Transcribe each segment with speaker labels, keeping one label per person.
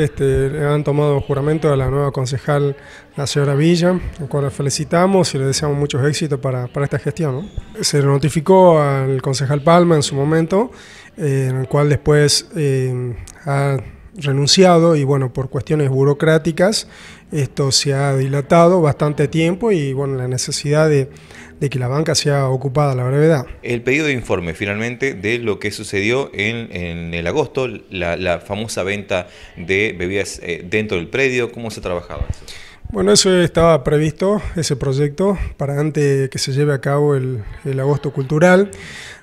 Speaker 1: Este, han tomado juramento a la nueva concejal, la señora Villa, la cual la felicitamos y le deseamos muchos éxitos para, esta gestión. Se notificó al concejal Palma en su momento, eh, en el cual después eh, ha renunciado y bueno, por cuestiones burocráticas esto se ha dilatado bastante tiempo y bueno, la necesidad de, que la banca sea ocupada a la brevedad.
Speaker 2: El pedido de informe finalmente de lo que sucedió en, en el agosto, la, la, famosa venta de bebidas eh, dentro del predio, ¿cómo se trabajaba
Speaker 1: bueno, eso estaba previsto, ese proyecto, para antes que se lleve a cabo el, agosto cultural,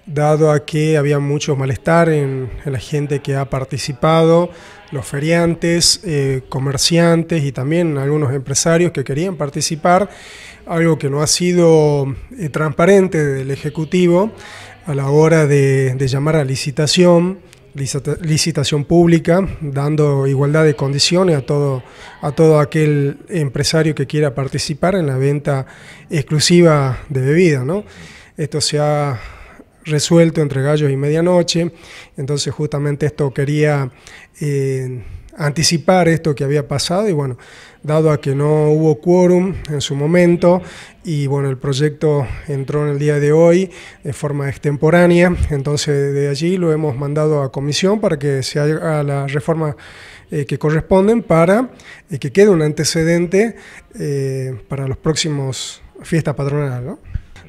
Speaker 1: dado a que había mucho malestar en, la gente que ha participado, los feriantes, eh, comerciantes y también algunos empresarios que querían participar, algo que no ha sido eh, transparente del Ejecutivo a la hora de llamar a licitación licitación pública, dando igualdad de condiciones a todo, a todo aquel empresario que quiera participar en la venta exclusiva de bebida. ¿no? Esto se ha resuelto entre gallos y medianoche, entonces justamente esto quería... Eh, anticipar esto que había pasado y bueno, dado a que no hubo quórum en su momento y bueno, el proyecto entró en el día de hoy de forma extemporánea, entonces de allí lo hemos mandado a comisión para que se haga la reforma eh, que corresponden para eh, que quede un antecedente eh, para los próximos fiestas patronales,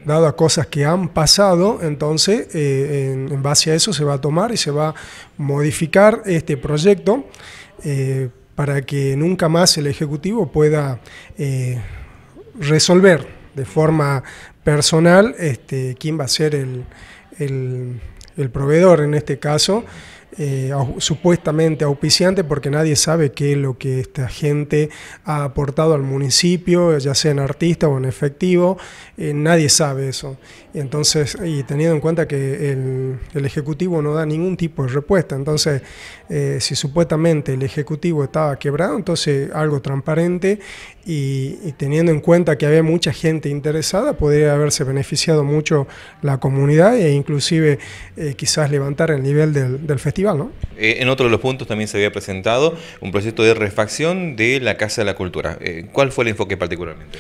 Speaker 1: dado a cosas que han pasado, entonces en, en, base a eso se va a tomar y se va a modificar este proyecto eh, para que nunca más el Ejecutivo pueda eh, resolver de forma personal este, quién va a ser el proveedor en este caso eh, supuestamente auspiciante, porque nadie sabe qué es lo que esta gente ha aportado al municipio, ya sea en artista o en efectivo, eh, nadie sabe eso. Entonces, y teniendo en cuenta que el, Ejecutivo no da ningún tipo de respuesta, entonces, eh, si supuestamente el Ejecutivo estaba quebrado, entonces algo transparente y, teniendo en cuenta que había mucha gente interesada, podría haberse beneficiado mucho la comunidad e inclusive quizás levantar el nivel del, del festival
Speaker 2: eh, en otro de los puntos también se había presentado un proyecto de refacción de la Casa de la Cultura. Eh, ¿Cuál fue el enfoque particularmente?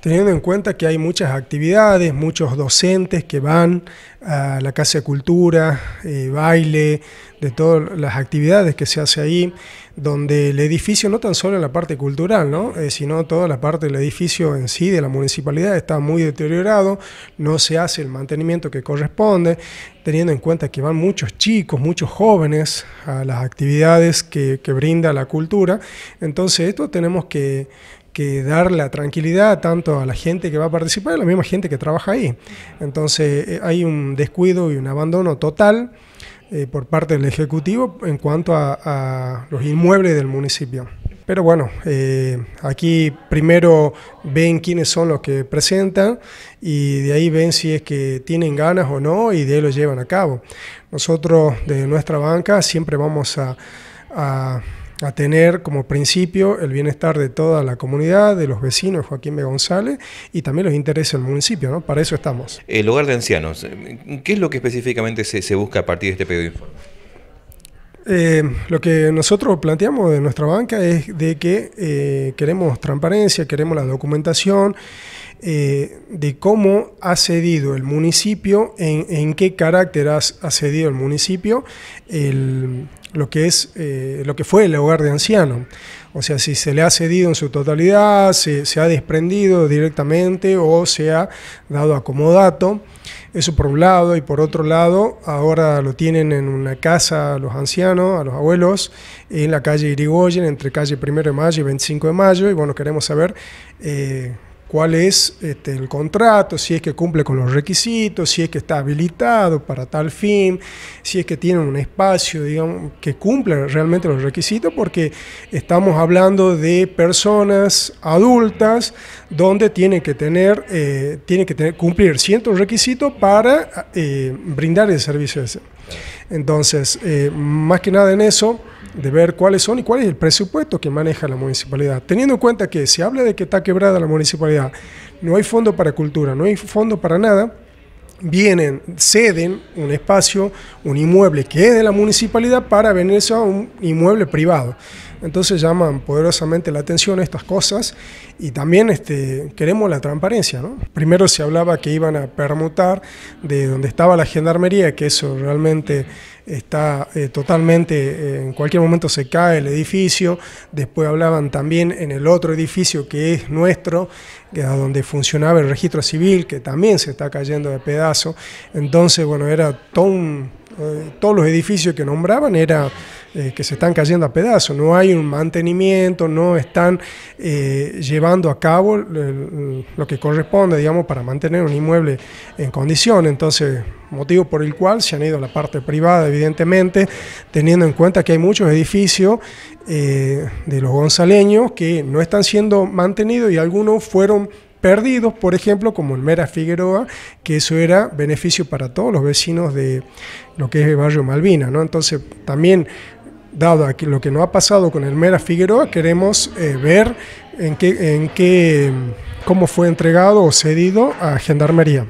Speaker 1: teniendo en cuenta que hay muchas actividades, muchos docentes que van a la Casa de Cultura, eh, baile, de todas las actividades que se hace ahí, donde el edificio, no tan solo en la parte cultural, eh, sino toda la parte del edificio en sí de la municipalidad está muy deteriorado, no se hace el mantenimiento que corresponde, teniendo en cuenta que van muchos chicos, muchos jóvenes a las actividades que brinda la cultura. Entonces esto tenemos que que dar la tranquilidad tanto a la gente que va a participar y a la misma gente que trabaja ahí. Entonces eh, hay un descuido y un abandono total eh, por parte del Ejecutivo en cuanto a, los inmuebles del municipio. Pero bueno, eh, aquí primero ven quiénes son los que presentan y de ahí ven si es que tienen ganas o no y de ahí lo llevan a cabo. Nosotros de nuestra banca siempre vamos a a tener como principio el bienestar de toda la comunidad, de los vecinos, Joaquín B. González, y también los intereses del municipio, ¿no? Para eso estamos.
Speaker 2: El hogar de ancianos, ¿qué es lo que específicamente se, busca a partir de este pedido de informe?
Speaker 1: Eh, lo que nosotros planteamos de nuestra banca es de que eh, queremos transparencia, queremos la documentación eh, de cómo ha cedido el municipio, en, qué carácter ha, cedido el municipio lo, que es, lo que fue el hogar de ancianos. O sea, si se le ha cedido en su totalidad, se, se ha desprendido directamente o se ha dado acomodato. Eso por un lado, y por otro lado, ahora lo tienen en una casa a los ancianos, a los abuelos, en la calle Irigoyen, entre calle 1 de mayo y 25 de mayo, y bueno, queremos saber eh, cuál es este, el contrato, si es que cumple con los requisitos, si es que está habilitado para tal fin, si es que tiene un espacio, digamos, que cumple realmente los requisitos, porque estamos hablando de personas adultas donde tienen que tener, eh, que tener, cumplir ciertos requisitos para eh, brindar el servicio ese. Entonces, eh, más que nada en eso de ver cuáles son y cuál es el presupuesto que maneja la municipalidad. Teniendo en cuenta que si habla de que está quebrada la municipalidad, no hay fondo para cultura, no hay fondo para nada, vienen, ceden un espacio, un inmueble que es de la municipalidad para venirse a un inmueble privado. Entonces llaman poderosamente la atención estas cosas y también este, queremos la transparencia. Primero se hablaba que iban a permutar de donde estaba la gendarmería, que eso realmente está eh, totalmente, eh, en cualquier momento se cae el edificio. Después hablaban también en el otro edificio que es nuestro, que es donde funcionaba el registro civil, que también se está cayendo de pedazo. Entonces, bueno, era todo eh, todos los edificios que nombraban era eh, que se están cayendo a pedazos, no hay un mantenimiento, no están eh, llevando a cabo eh, lo que corresponde, digamos, para mantener un inmueble en condición. Entonces, motivo por el cual se han ido a la parte privada, evidentemente, teniendo en cuenta que hay muchos edificios de los gonzaleños que no están siendo mantenidos y algunos fueron perdidos, por ejemplo, como el Mera Figueroa, que eso era beneficio para todos los vecinos de lo que es el barrio Malvina, ¿no? Entonces, también dado lo que no ha pasado con el Mera Figueroa, queremos eh, ver en qué, en qué, cómo fue entregado o cedido a Gendarmería.